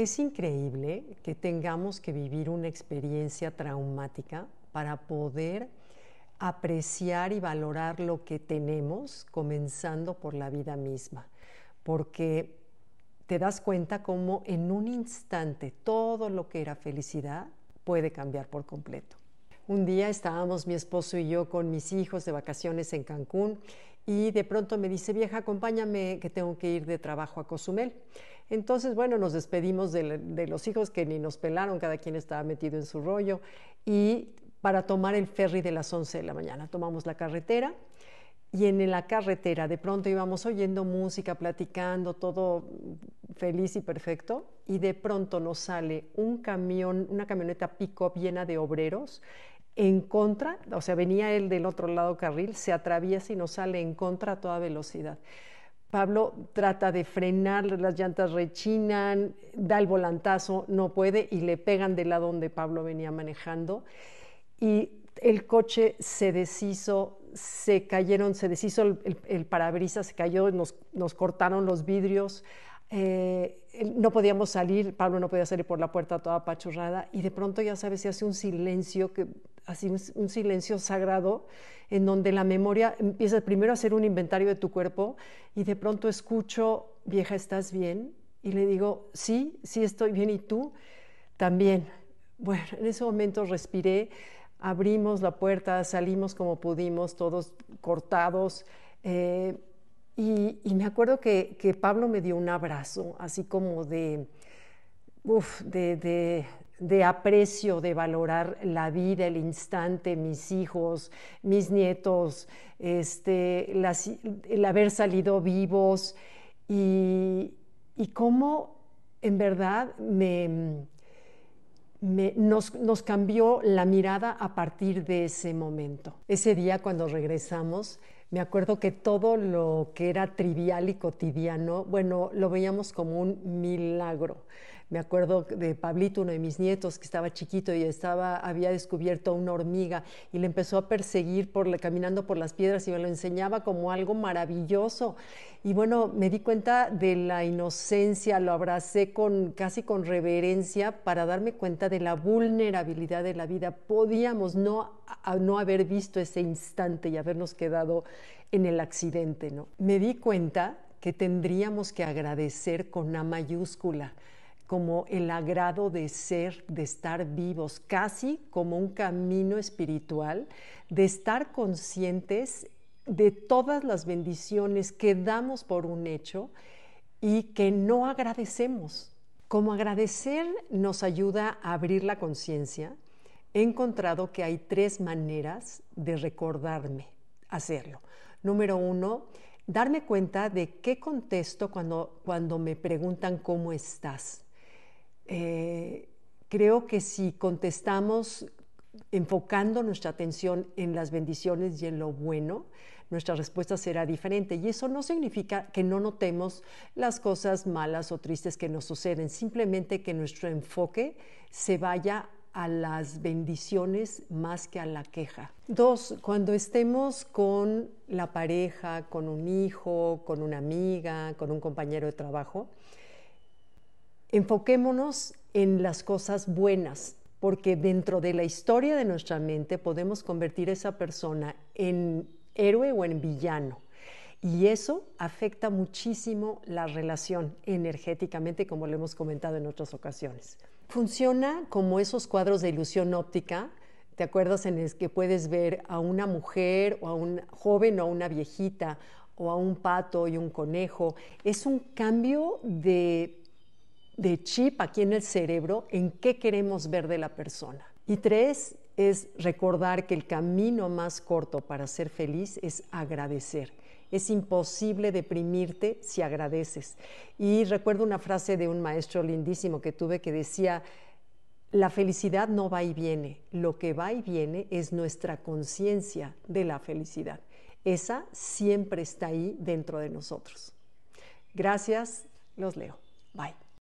Es increíble que tengamos que vivir una experiencia traumática para poder apreciar y valorar lo que tenemos, comenzando por la vida misma, porque te das cuenta cómo en un instante todo lo que era felicidad puede cambiar por completo. Un día estábamos mi esposo y yo con mis hijos de vacaciones en Cancún y de pronto me dice, vieja, acompáñame que tengo que ir de trabajo a Cozumel. Entonces, bueno, nos despedimos de, los hijos que ni nos pelaron, cada quien estaba metido en su rollo, y para tomar el ferry de las 11 de la mañana. Tomamos la carretera y en la carretera de pronto íbamos oyendo música, platicando, todo feliz y perfecto, y de pronto nos sale un camión, una camioneta pick-up llena de obreros en contra, o sea, venía él del otro lado carril, se atraviesa y nos sale en contra a toda velocidad. Pablo trata de frenar, las llantas rechinan, da el volantazo, no puede y le pegan del lado donde Pablo venía manejando. Y el coche se deshizo, se cayeron, se deshizo el, el, parabrisas, se cayó, nos, cortaron los vidrios. Eh, no podíamos salir, Pablo no podía salir por la puerta toda apachurrada y de pronto ya sabes, se hace un silencio que así un, silencio sagrado en donde la memoria empieza primero a hacer un inventario de tu cuerpo y de pronto escucho, vieja, ¿estás bien? Y le digo, sí, sí estoy bien y tú también. Bueno, en ese momento respiré, abrimos la puerta, salimos como pudimos, todos cortados. Eh, y, me acuerdo que, Pablo me dio un abrazo, así como de, de, de aprecio, de valorar la vida, el instante, mis hijos, mis nietos, este, el haber salido vivos y, cómo en verdad me, nos, nos cambió la mirada a partir de ese momento. Ese día cuando regresamos, me acuerdo que todo lo que era trivial y cotidiano, bueno, lo veíamos como un milagro me acuerdo de Pablito, uno de mis nietos, que estaba chiquito y estaba, había descubierto una hormiga y le empezó a perseguir por, caminando por las piedras y me lo enseñaba como algo maravilloso. Y bueno, me di cuenta de la inocencia, lo abracé con, casi con reverencia para darme cuenta de la vulnerabilidad de la vida. Podíamos no, no haber visto ese instante y habernos quedado en el accidente, ¿no? Me di cuenta que tendríamos que agradecer con A mayúscula como el agrado de ser, de estar vivos, casi como un camino espiritual, de estar conscientes de todas las bendiciones que damos por un hecho y que no agradecemos. Como agradecer nos ayuda a abrir la conciencia, he encontrado que hay tres maneras de recordarme hacerlo. Número uno, darme cuenta de qué contesto cuando, cuando me preguntan cómo estás. Eh, creo que si contestamos enfocando nuestra atención en las bendiciones y en lo bueno, nuestra respuesta será diferente. Y eso no significa que no notemos las cosas malas o tristes que nos suceden, simplemente que nuestro enfoque se vaya a las bendiciones más que a la queja. Dos, cuando estemos con la pareja, con un hijo, con una amiga, con un compañero de trabajo, enfoquémonos en las cosas buenas, porque dentro de la historia de nuestra mente podemos convertir a esa persona en héroe o en villano. Y eso afecta muchísimo la relación energéticamente, como lo hemos comentado en otras ocasiones. Funciona como esos cuadros de ilusión óptica, ¿te acuerdas en el que puedes ver a una mujer o a un joven o a una viejita o a un pato y un conejo? Es un cambio de de chip aquí en el cerebro en qué queremos ver de la persona. Y tres, es recordar que el camino más corto para ser feliz es agradecer. Es imposible deprimirte si agradeces. Y recuerdo una frase de un maestro lindísimo que tuve que decía, la felicidad no va y viene, lo que va y viene es nuestra conciencia de la felicidad. Esa siempre está ahí dentro de nosotros. Gracias, los leo. Bye.